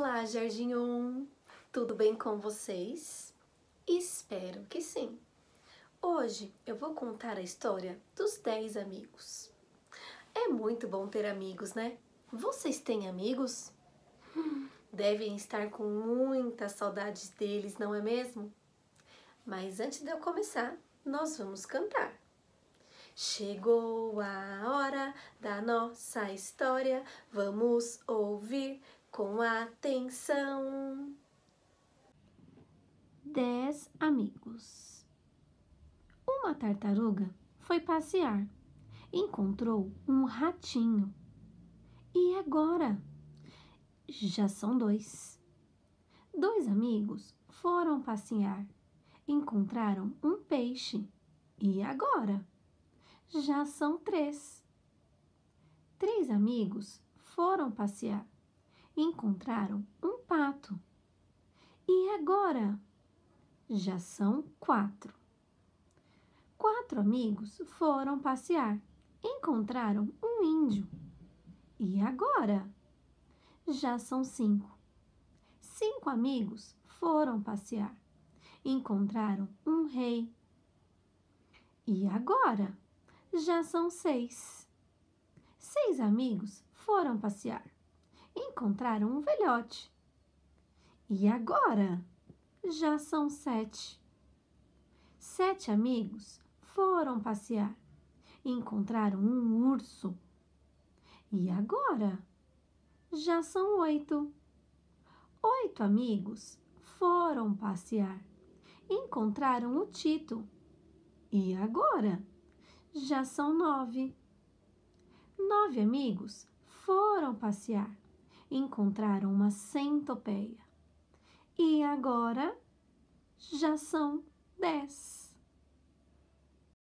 Olá, Jardim 1! Tudo bem com vocês? Espero que sim! Hoje eu vou contar a história dos 10 amigos. É muito bom ter amigos, né? Vocês têm amigos? Devem estar com muita saudade deles, não é mesmo? Mas antes de eu começar, nós vamos cantar. Chegou a hora da nossa história, vamos ouvir com atenção. Dez amigos. Uma tartaruga foi passear. Encontrou um ratinho. E agora? Já são dois. Dois amigos foram passear. Encontraram um peixe. E agora? Já são três. Três amigos foram passear encontraram um pato. E agora? Já são quatro. Quatro amigos foram passear. Encontraram um índio. E agora? Já são cinco. Cinco amigos foram passear. Encontraram um rei. E agora? Já são seis. Seis amigos foram passear encontraram um velhote. E agora? Já são sete. Sete amigos foram passear. Encontraram um urso. E agora? Já são oito. Oito amigos foram passear. Encontraram o Tito. E agora? Já são nove. Nove amigos foram passear encontraram uma centopeia. E agora já são dez.